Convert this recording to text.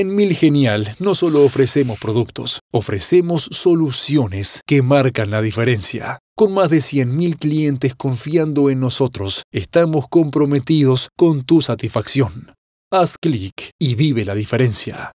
En genial. no solo ofrecemos productos, ofrecemos soluciones que marcan la diferencia. Con más de 100.000 clientes confiando en nosotros, estamos comprometidos con tu satisfacción. Haz clic y vive la diferencia.